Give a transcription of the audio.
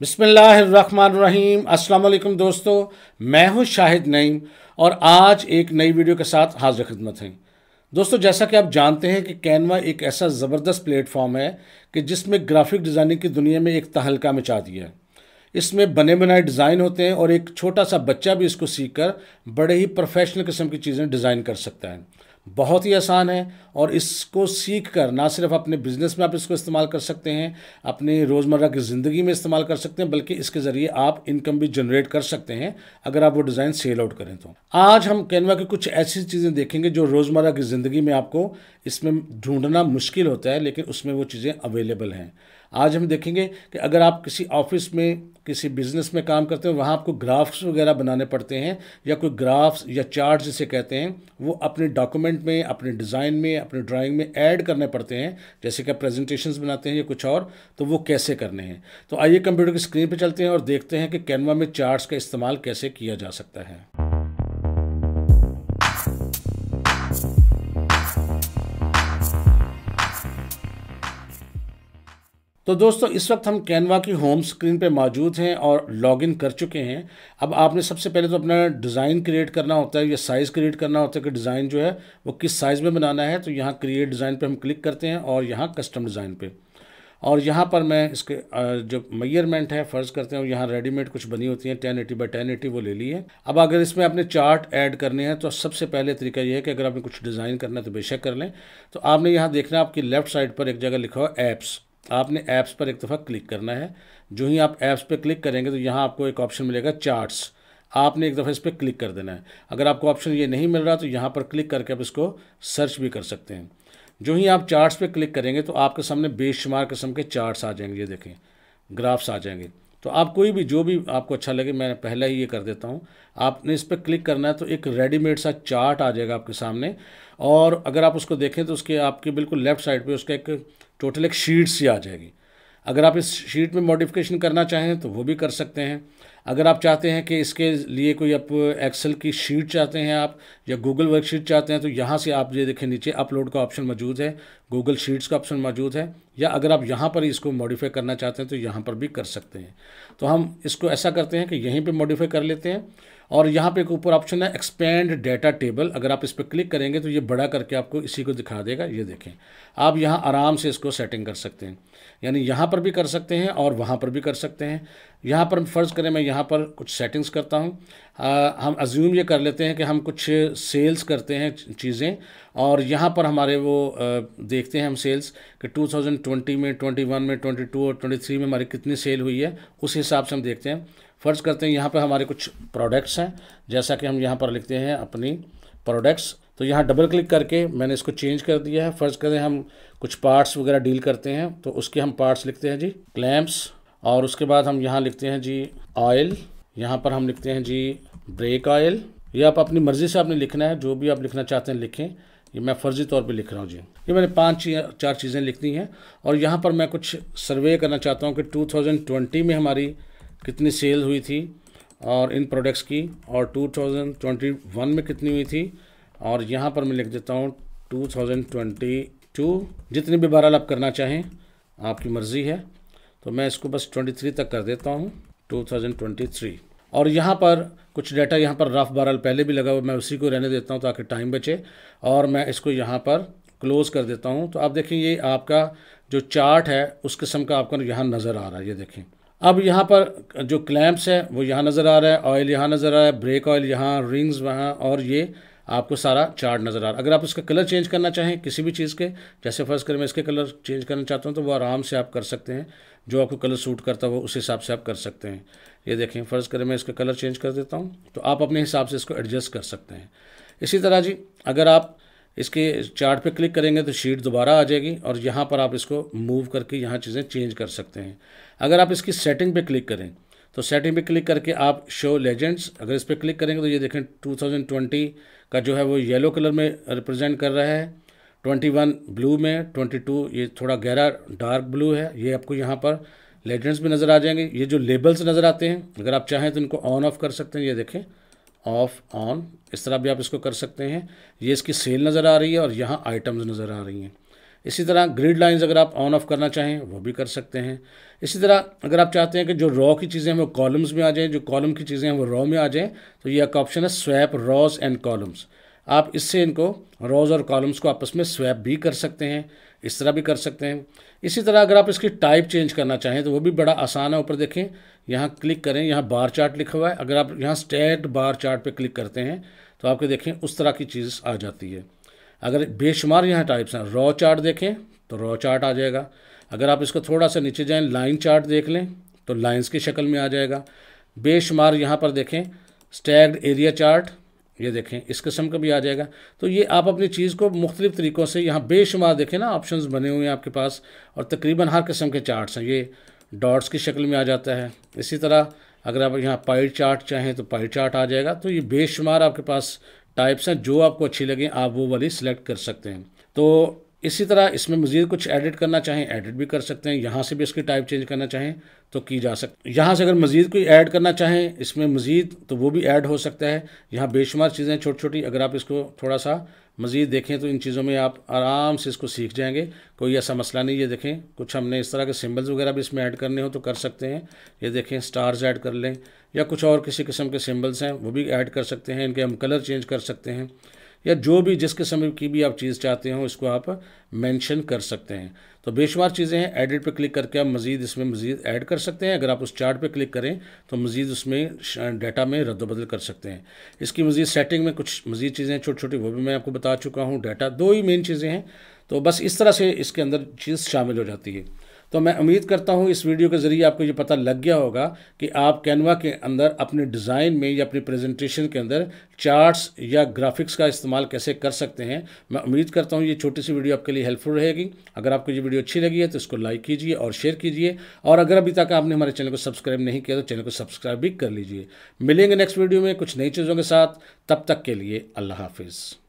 बिसमीम अस्सलाम दोस्तों मैं हूं शाहिद नईम और आज एक नई वीडियो के साथ हाजिर खिदमत हैं दोस्तों जैसा कि आप जानते हैं कि कैनवा एक ऐसा ज़बरदस्त प्लेटफॉर्म है कि जिसमें ग्राफिक डिज़ाइनिंग की दुनिया में एक तहलका मचा दिया है इसमें बने बनाए डिज़ाइन होते हैं और एक छोटा सा बच्चा भी इसको सीख कर बड़े ही प्रोफेशनल किस्म की चीज़ें डिज़ाइन कर सकता है बहुत ही आसान है और इसको सीख कर ना सिर्फ अपने बिज़नेस में आप इसको इस्तेमाल कर सकते हैं अपने रोज़मर्रा की ज़िंदगी में इस्तेमाल कर सकते हैं बल्कि इसके ज़रिए आप इनकम भी जनरेट कर सकते हैं अगर आप वो डिज़ाइन सेल आउट करें तो आज हम कैनवा की कुछ ऐसी चीज़ें देखेंगे जो रोज़मर्रा की ज़िंदगी में आपको इसमें ढूंढना मुश्किल होता है लेकिन उसमें वो चीज़ें अवेलेबल हैं आज हम देखेंगे कि अगर आप किसी ऑफिस में किसी बिज़नेस में काम करते हो वहाँ आपको ग्राफ्स वगैरह बनाने पड़ते हैं या कोई ग्राफ्स या चार्ट जिसे कहते हैं वो अपने डॉक्यूमेंट में अपने डिज़ाइन में अपने ड्राइंग में ऐड करने पड़ते हैं जैसे कि आप प्रेजेंटेशन बनाते हैं या कुछ और तो वो कैसे करने हैं तो आइए कंप्यूटर की स्क्रीन पर चलते हैं और देखते हैं कि कैनवा में चार्ट का इस्तेमाल कैसे किया जा सकता है तो दोस्तों इस वक्त हम कैनवा की होम स्क्रीन पे मौजूद हैं और लॉगिन कर चुके हैं अब आपने सबसे पहले तो अपना डिज़ाइन क्रिएट करना होता है या साइज़ क्रिएट करना होता है कि डिज़ाइन जो है वो किस साइज़ में बनाना है तो यहाँ क्रिएट डिज़ाइन पे हम क्लिक करते हैं और यहाँ कस्टम डिज़ाइन पे और यहाँ पर मैं इसके जो मैयरमेंट है फ़र्ज़ करते हैं और यहाँ रेडीमेड कुछ बनी होती हैं ten eighty by ten eighty वो ले ली है अब अगर इसमें आपने चार्ट ऐड करने हैं तो सबसे पहले तरीका ये है कि अगर आपने कुछ डिज़ाइन करना है तो बेशक कर लें तो आपने यहाँ देखना आपकी लेफ़्ट साइड पर एक जगह लिखा हुआ ऐप्स आपने ऐप्स पर एक दफ़ा क्लिक करना है जो ही आप ऐप्स पर क्लिक करेंगे तो यहाँ आपको एक ऑप्शन मिलेगा चार्ट्स आपने एक दफ़ा इस पर क्लिक कर देना है अगर आपको ऑप्शन ये नहीं मिल रहा तो यहाँ पर क्लिक करके आप इसको सर्च भी कर सकते हैं जो ही आप चार्ट्स पे क्लिक करेंगे तो आपके सामने बेशुमार किस्म के चार्ट्स आ जाएंगे ये देखें ग्राफ्स आ जाएंगे तो आप कोई भी जो भी आपको अच्छा लगे मैं पहले ही ये कर देता हूँ आपने इस पर क्लिक करना है तो एक रेडीमेड सा चार्ट आ जाएगा आपके सामने और अगर आप उसको देखें तो उसके आपके बिल्कुल लेफ्ट साइड पर उसका एक टोटल एक शीट सी आ जाएगी अगर आप इस शीट में मॉडिफिकेशन करना चाहें तो वो भी कर सकते हैं अगर आप चाहते हैं कि इसके लिए कोई आप एक्सेल की शीट चाहते हैं आप या गूगल वर्कशीट चाहते हैं तो यहाँ से आप ये देखें नीचे अपलोड का ऑप्शन मौजूद है गूगल शीट्स का ऑप्शन मौजूद है या अगर आप यहाँ पर इसको मॉडिफाई करना चाहते हैं तो यहाँ पर भी कर सकते हैं तो हम इसको ऐसा करते हैं कि यहीं पर मॉडिफाई कर लेते हैं और यहाँ पे एक ऊपर ऑप्शन है एक्सपेंड डेटा टेबल अगर आप इस पर क्लिक करेंगे तो ये बड़ा करके आपको इसी को दिखा देगा ये देखें आप यहाँ आराम से इसको सेटिंग कर सकते हैं यानी यहाँ पर भी कर सकते हैं और वहाँ पर भी कर सकते हैं यहाँ पर फ़र्ज़ करें मैं यहाँ पर कुछ सेटिंग्स करता हूँ हम अज्यूम ये कर लेते हैं कि हम कुछ सेल्स करते हैं चीज़ें और यहाँ पर हमारे वो आ, देखते हैं हम सेल्स कि 2020 में 21 में 22 और 23 में हमारी कितनी सेल हुई है उस हिसाब से हम देखते हैं फ़र्ज़ करते हैं यहाँ पर हमारे कुछ प्रोडक्ट्स हैं जैसा कि हम यहाँ पर लिखते हैं अपनी प्रोडक्ट्स तो यहाँ डबल क्लिक करके मैंने इसको चेंज कर दिया है फ़र्ज़ करें हम कुछ पार्ट्स वगैरह डील करते हैं तो उसके हम पार्ट्स लिखते हैं जी क्लैम्प्स और उसके बाद हम यहाँ लिखते हैं जी ऑयल यहाँ पर हम लिखते हैं जी ब्रेक ऑयल ये आप अपनी मर्ज़ी से आपने लिखना है जो भी आप लिखना चाहते हैं लिखें ये मैं फर्जी तौर पे लिख रहा हूँ जी ये मैंने पांच चार चीज़ें लिखनी हैं और यहाँ पर मैं कुछ सर्वे करना चाहता हूँ कि 2020 में हमारी कितनी सेल हुई थी और इन प्रोडक्ट्स की और 2021 में कितनी हुई थी और यहाँ पर मैं लिख देता हूँ टू जितने भी बहरहाल आप करना चाहें आपकी मर्ज़ी है तो मैं इसको बस 23 तक कर देता हूँ 2023 और यहाँ पर कुछ डाटा यहाँ पर रफ बहरहाल पहले भी लगा हुआ मैं उसी को रहने देता हूँ ताकि टाइम बचे और मैं इसको यहाँ पर क्लोज़ कर देता हूँ तो आप देखें ये आपका जो चार्ट है उस किस्म का आपका यहाँ नज़र आ रहा है ये देखें अब यहाँ पर जो क्लैम्प्स है वो यहाँ नज़र आ रहा है ऑयल यहाँ नज़र आ रहा है ब्रेक ऑयल यहाँ रिंग्स वहाँ और ये आपको सारा चार्ट नज़र आ रहा है अगर आप इसका कलर चेंज करना चाहें किसी भी चीज़ के जैसे फर्ज करें मैं इसके कलर चेंज करना चाहता हूँ तो वो आराम से आप कर सकते हैं जो आपको कलर सूट करता है वो उस हिसाब से आप कर सकते हैं ये देखें फ़र्ज़ करें मैं इसका कलर चेंज कर देता हूँ तो आप अपने हिसाब से इसको एडजस्ट कर सकते हैं इसी तरह जी अगर आप इसके चार्ट पे क्लिक करेंगे तो शीट दोबारा आ जाएगी और यहाँ पर आप इसको मूव करके यहाँ चीज़ें चेंज कर सकते हैं अगर आप इसकी सेटिंग पे क्लिक करें तो सेटिंग पे क्लिक करके आप शो लेजेंड्स अगर इस पर क्लिक करेंगे तो ये देखें 2020 का जो है वो येलो कलर में रिप्रेजेंट कर रहा है 21 ब्लू में 22 ये थोड़ा गहरा डार्क ब्लू है ये आपको यहाँ पर लेजेंड्स भी नज़र आ जाएंगे ये जो लेबल्स नज़र आते हैं अगर आप चाहें तो इनको ऑन ऑफ कर सकते हैं ये देखें ऑफ ऑन इस तरह भी आप इसको कर सकते हैं ये इसकी सेल नज़र आ रही है और यहाँ आइटम्स नज़र आ रही हैं इसी तरह ग्रिड लाइंस अगर आप ऑन ऑफ करना चाहें वो भी कर सकते हैं इसी तरह अगर आप चाहते हैं कि जो रॉ की चीज़ें हैं वो कॉलम्स में आ जाएँ जो कॉलम की चीज़ें हैं वो रॉ में आ जाएँ तो ये एक ऑप्शन है स्वैप रॉज एंड कॉलम्स आप इससे इनको रॉज और कॉलम्स को आपस में स्वैप भी कर सकते हैं इस तरह भी कर सकते हैं इसी तरह अगर आप इसकी टाइप चेंज करना चाहें तो वो भी बड़ा आसान है ऊपर देखें यहाँ क्लिक करें यहाँ बार चार्ट लिखा हुआ है अगर आप यहाँ स्टेट बार चार्ट पे क्लिक करते हैं तो आपके देखें उस तरह की चीज़ आ जाती है अगर बेशुमार यहाँ टाइप्स हैं रॉ चार्ट देखें तो रॉ चार्ट आ जाएगा अगर आप इसको थोड़ा सा नीचे जाएं लाइन चार्ट देख लें तो लाइंस की शक्ल में आ जाएगा बेशुमार यहाँ पर देखें स्टैग्ड एरिया चार्ट ये देखें इस किस्म का भी आ जाएगा तो ये आप अपनी चीज़ को मुख्तलिफ तरीक़ों से यहाँ बेशुमार देखें ना ऑप्शन बने हुए हैं आपके पास और तकरीबन हर किस्म के चार्ट्स हैं ये डॉट्स की शक्ल में आ जाता है इसी तरह अगर आप यहाँ पाइट चार्ट चाहें तो पाइट चार्ट आ जाएगा तो ये बेशुमार आपके पास टाइप्स हैं जो आपको अच्छी लगे आप वो वाली सिलेक्ट कर सकते हैं तो इसी तरह इसमें मज़ीद कुछ एडिट करना चाहें एडिट भी कर सकते हैं यहाँ से भी इसकी टाइप चेंज करना चाहें तो की जा सकती यहाँ से अगर मज़ीद कोई ऐड करना चाहें इसमें मज़ीद तो वो भी ऐड हो सकता है यहाँ बेशुमार चीज़ें छोटी छोटी अगर आप इसको थोड़ा सा मज़ीद देखें तो इन चीज़ों में आप आराम से इसको सीख जाएंगे कोई ऐसा मसला नहीं ये देखें कुछ हमने इस तरह के सिम्बल्स वगैरह भी इसमें ऐड करने हो तो कर सकते हैं ये देखें स्टार्स ऐड कर लें या कुछ और किसी किस्म के सिम्बल्स हैं वो भी ऐड कर सकते हैं इनके हम कलर चेंज कर सकते हैं या जो भी जिस किस्म की भी आप चीज़ चाहते हो इसको आप मेंशन कर सकते हैं तो बेशुमार चीज़ें हैं एडिट पर क्लिक करके आप मज़ीद इसमें मज़ीद ऐड कर सकते हैं अगर आप उस चार्ट पे क्लिक करें तो मज़ीद उसमें डाटा में रद्दबदल कर सकते हैं इसकी मज़ीद सेटिंग में कुछ मज़ीद चीज़ें छोटी छोटी वो भी मैं आपको बता चुका हूँ डाटा दो ही मेन चीज़ें हैं तो बस इस तरह से इसके अंदर चीज़ शामिल हो जाती है तो मैं उम्मीद करता हूँ इस वीडियो के ज़रिए आपको ये पता लग गया होगा कि आप कैनवा के अंदर अपने डिज़ाइन में या अपनी प्रेजेंटेशन के अंदर चार्ट्स या ग्राफिक्स का इस्तेमाल कैसे कर सकते हैं मैं उम्मीद करता हूँ ये छोटी सी वीडियो आपके लिए हेल्पफुल रहेगी अगर आपको ये वीडियो अच्छी लगी है तो इसको लाइक कीजिए और शेयर कीजिए और अगर अभी तक आपने हमारे चैनल को सब्सक्राइब नहीं किया तो चैनल को सब्सक्राइब भी कर लीजिए मिलेंगे नेक्स्ट वीडियो में कुछ नई चीज़ों के साथ तब तक के लिए अल्लाह हाफिज़